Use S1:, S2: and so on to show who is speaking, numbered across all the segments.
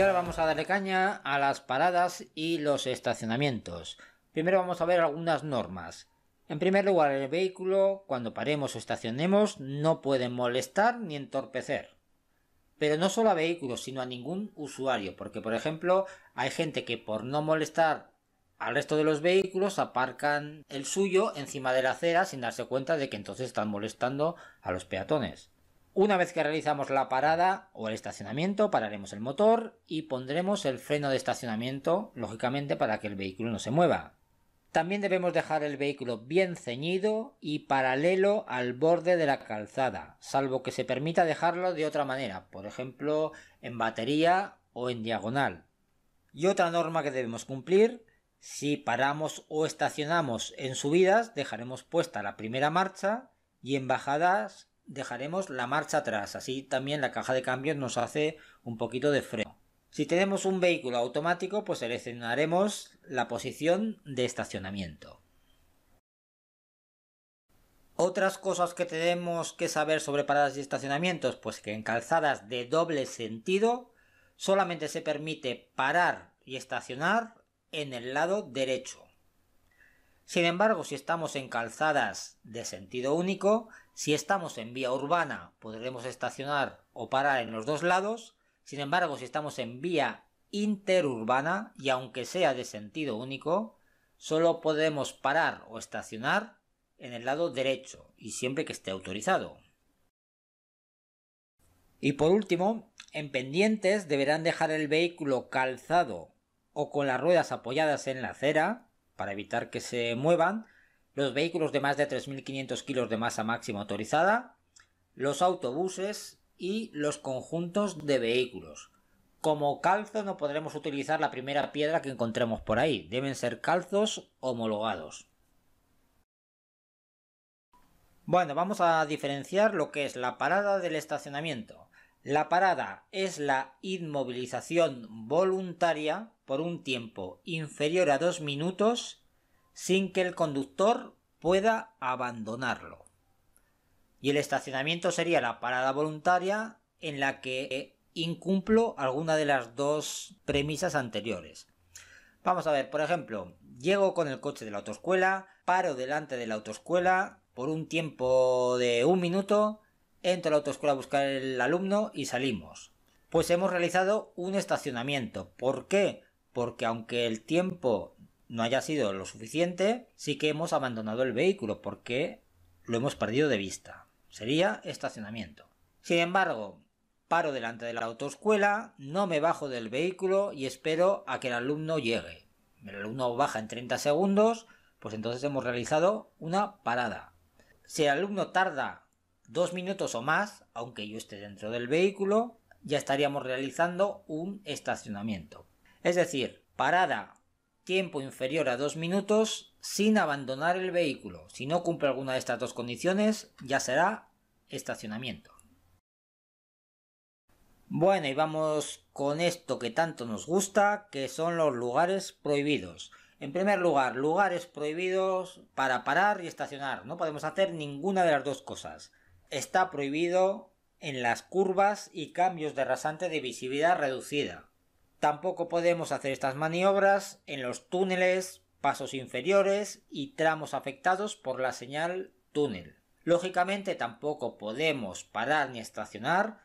S1: Y ahora vamos a darle caña a las paradas y los estacionamientos. Primero vamos a ver algunas normas. En primer lugar, el vehículo, cuando paremos o estacionemos, no puede molestar ni entorpecer. Pero no solo a vehículos, sino a ningún usuario, porque por ejemplo, hay gente que por no molestar al resto de los vehículos aparcan el suyo encima de la acera sin darse cuenta de que entonces están molestando a los peatones. Una vez que realizamos la parada o el estacionamiento, pararemos el motor y pondremos el freno de estacionamiento, lógicamente, para que el vehículo no se mueva. También debemos dejar el vehículo bien ceñido y paralelo al borde de la calzada, salvo que se permita dejarlo de otra manera, por ejemplo, en batería o en diagonal. Y otra norma que debemos cumplir, si paramos o estacionamos en subidas, dejaremos puesta la primera marcha y en bajadas dejaremos la marcha atrás, así también la caja de cambios nos hace un poquito de freno. Si tenemos un vehículo automático, pues seleccionaremos la posición de estacionamiento. Otras cosas que tenemos que saber sobre paradas y estacionamientos, pues que en calzadas de doble sentido solamente se permite parar y estacionar en el lado derecho. Sin embargo, si estamos en calzadas de sentido único, si estamos en vía urbana, podremos estacionar o parar en los dos lados. Sin embargo, si estamos en vía interurbana, y aunque sea de sentido único, solo podemos parar o estacionar en el lado derecho, y siempre que esté autorizado. Y por último, en pendientes deberán dejar el vehículo calzado o con las ruedas apoyadas en la acera para evitar que se muevan, los vehículos de más de 3.500 kilos de masa máxima autorizada, los autobuses y los conjuntos de vehículos. Como calzo no podremos utilizar la primera piedra que encontremos por ahí, deben ser calzos homologados. Bueno, vamos a diferenciar lo que es la parada del estacionamiento. La parada es la inmovilización voluntaria por un tiempo inferior a dos minutos sin que el conductor pueda abandonarlo. Y el estacionamiento sería la parada voluntaria en la que incumplo alguna de las dos premisas anteriores. Vamos a ver, por ejemplo, llego con el coche de la autoescuela, paro delante de la autoescuela por un tiempo de un minuto entro a la autoescuela a buscar el alumno y salimos. Pues hemos realizado un estacionamiento. ¿Por qué? Porque aunque el tiempo no haya sido lo suficiente, sí que hemos abandonado el vehículo porque lo hemos perdido de vista. Sería estacionamiento. Sin embargo, paro delante de la autoescuela, no me bajo del vehículo y espero a que el alumno llegue. El alumno baja en 30 segundos, pues entonces hemos realizado una parada. Si el alumno tarda dos minutos o más, aunque yo esté dentro del vehículo, ya estaríamos realizando un estacionamiento. Es decir, parada tiempo inferior a dos minutos sin abandonar el vehículo. Si no cumple alguna de estas dos condiciones, ya será estacionamiento. Bueno, y vamos con esto que tanto nos gusta, que son los lugares prohibidos. En primer lugar, lugares prohibidos para parar y estacionar. No podemos hacer ninguna de las dos cosas. Está prohibido en las curvas y cambios de rasante de visibilidad reducida. Tampoco podemos hacer estas maniobras en los túneles, pasos inferiores y tramos afectados por la señal túnel. Lógicamente tampoco podemos parar ni estacionar,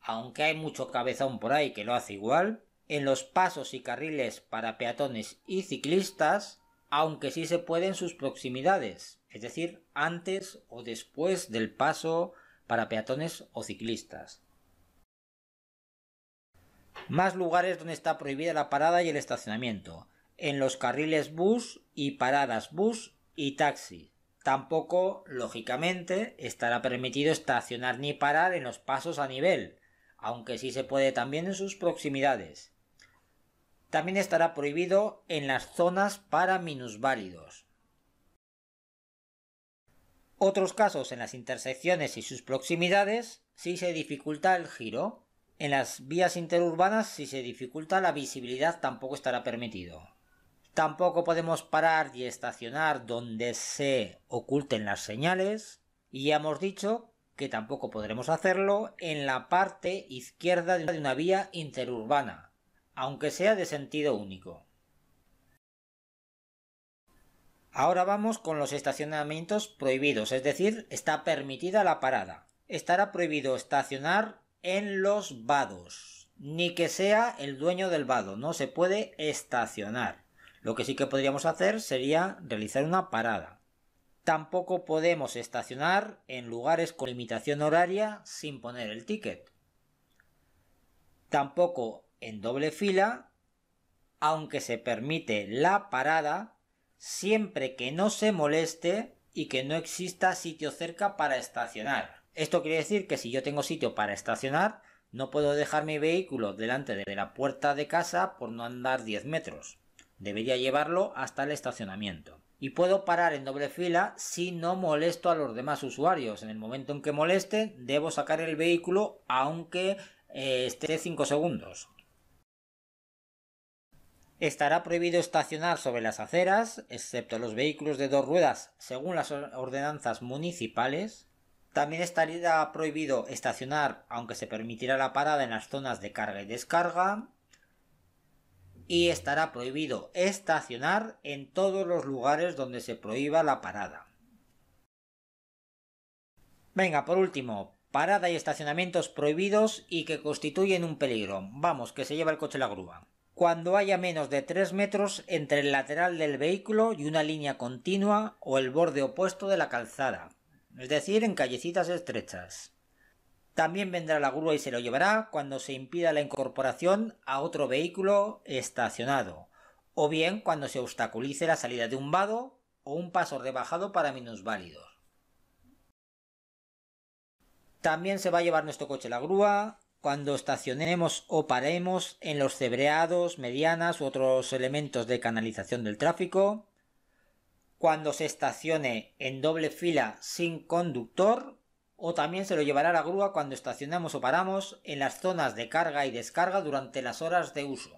S1: aunque hay mucho cabezón por ahí que lo hace igual, en los pasos y carriles para peatones y ciclistas, aunque sí se puede en sus proximidades, es decir, antes o después del paso para peatones o ciclistas. Más lugares donde está prohibida la parada y el estacionamiento, en los carriles bus y paradas bus y taxi. Tampoco, lógicamente, estará permitido estacionar ni parar en los pasos a nivel, aunque sí se puede también en sus proximidades. También estará prohibido en las zonas para minusválidos. Otros casos en las intersecciones y sus proximidades si se dificulta el giro. En las vías interurbanas si se dificulta la visibilidad tampoco estará permitido. Tampoco podemos parar y estacionar donde se oculten las señales. Y ya hemos dicho que tampoco podremos hacerlo en la parte izquierda de una vía interurbana, aunque sea de sentido único. Ahora vamos con los estacionamientos prohibidos, es decir, está permitida la parada. Estará prohibido estacionar en los vados, ni que sea el dueño del vado, no se puede estacionar. Lo que sí que podríamos hacer sería realizar una parada. Tampoco podemos estacionar en lugares con limitación horaria sin poner el ticket. Tampoco en doble fila, aunque se permite la parada siempre que no se moleste y que no exista sitio cerca para estacionar. Esto quiere decir que si yo tengo sitio para estacionar, no puedo dejar mi vehículo delante de la puerta de casa por no andar 10 metros. Debería llevarlo hasta el estacionamiento. Y puedo parar en doble fila si no molesto a los demás usuarios. En el momento en que moleste, debo sacar el vehículo aunque eh, esté 5 segundos. Estará prohibido estacionar sobre las aceras, excepto los vehículos de dos ruedas, según las ordenanzas municipales. También estará prohibido estacionar, aunque se permitirá la parada en las zonas de carga y descarga. Y estará prohibido estacionar en todos los lugares donde se prohíba la parada. Venga, por último, parada y estacionamientos prohibidos y que constituyen un peligro. Vamos, que se lleva el coche la grúa cuando haya menos de 3 metros entre el lateral del vehículo y una línea continua o el borde opuesto de la calzada, es decir, en callecitas estrechas. También vendrá la grúa y se lo llevará cuando se impida la incorporación a otro vehículo estacionado, o bien cuando se obstaculice la salida de un vado o un paso rebajado para minusválidos. También se va a llevar nuestro coche la grúa, cuando estacionemos o paremos en los cebreados, medianas u otros elementos de canalización del tráfico, cuando se estacione en doble fila sin conductor, o también se lo llevará la grúa cuando estacionamos o paramos en las zonas de carga y descarga durante las horas de uso.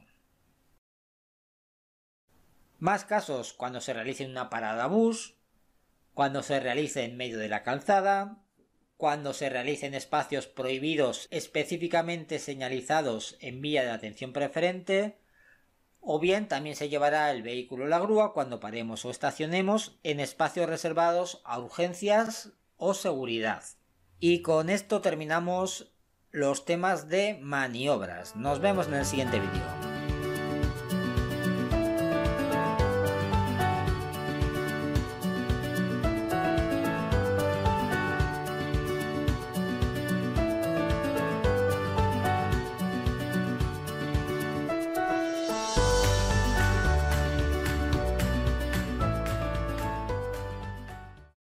S1: Más casos cuando se realice una parada bus, cuando se realice en medio de la calzada, cuando se realicen espacios prohibidos específicamente señalizados en vía de atención preferente, o bien también se llevará el vehículo la grúa cuando paremos o estacionemos en espacios reservados a urgencias o seguridad. Y con esto terminamos los temas de maniobras. Nos vemos en el siguiente vídeo.